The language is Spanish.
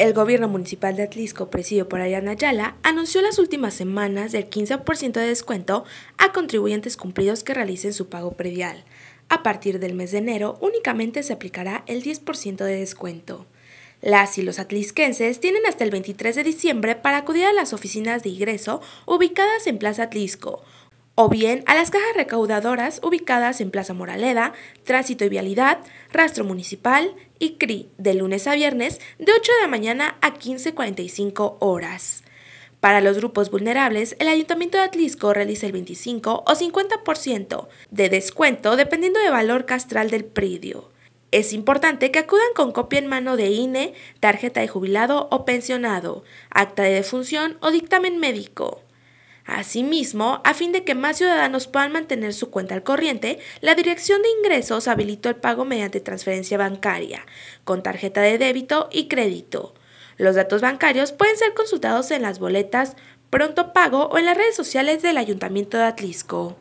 El gobierno municipal de Atlisco, presidido por Ayana Ayala, anunció las últimas semanas del 15% de descuento a contribuyentes cumplidos que realicen su pago predial. A partir del mes de enero, únicamente se aplicará el 10% de descuento. Las y los atlisquenses tienen hasta el 23 de diciembre para acudir a las oficinas de ingreso ubicadas en Plaza Atlisco, o bien a las cajas recaudadoras ubicadas en Plaza Moraleda, Tránsito y Vialidad, Rastro Municipal y CRI de lunes a viernes de 8 de la mañana a 15.45 horas. Para los grupos vulnerables, el Ayuntamiento de Atlisco realiza el 25 o 50% de descuento dependiendo del valor castral del predio. Es importante que acudan con copia en mano de INE, tarjeta de jubilado o pensionado, acta de defunción o dictamen médico. Asimismo, a fin de que más ciudadanos puedan mantener su cuenta al corriente, la Dirección de Ingresos habilitó el pago mediante transferencia bancaria, con tarjeta de débito y crédito. Los datos bancarios pueden ser consultados en las boletas Pronto Pago o en las redes sociales del Ayuntamiento de Atlisco.